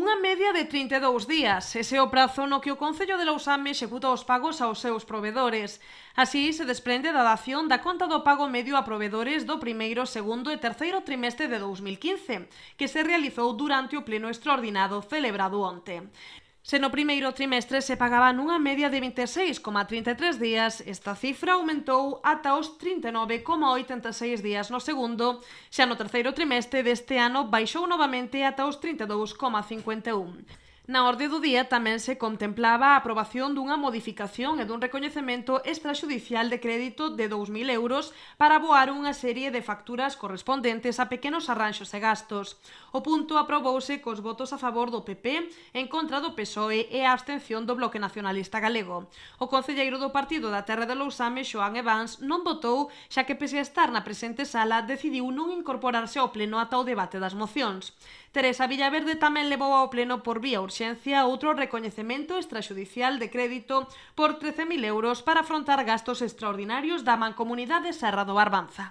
Unha media de 32 días, ese o prazo no que o Concello de Lousame executa os pagos aos seus provedores. Así se desprende da dación da conta do pago medio a provedores do primeiro, segundo e terceiro trimestre de 2015, que se realizou durante o pleno extraordinario celebrado onte. Se no primeiro trimestre se pagaban unha media de 26,33 días, esta cifra aumentou ata os 39,86 días no segundo, xa no terceiro trimestre deste ano baixou novamente ata os 32,51. Na orde do día tamén se contemplaba a aprobación dunha modificación e dun recoñecemento extraxudicial de crédito de 2.000 euros para aboar unha serie de facturas correspondentes a pequenos arranxos e gastos. O punto aprobouse cos votos a favor do PP, en contra do PSOE e a abstención do Bloque Nacionalista Galego. O concelleiro do Partido da Terra de Lousame, Joan Evans, non votou, xa que pese a estar na presente sala, decidiu non incorporarse ao pleno ata o debate das mocións. Teresa Villaverde tamén levou ao pleno por vía otro reconocimiento extrajudicial de crédito por 13.000 euros para afrontar gastos extraordinarios da Mancomunidade Serra do Barbanza.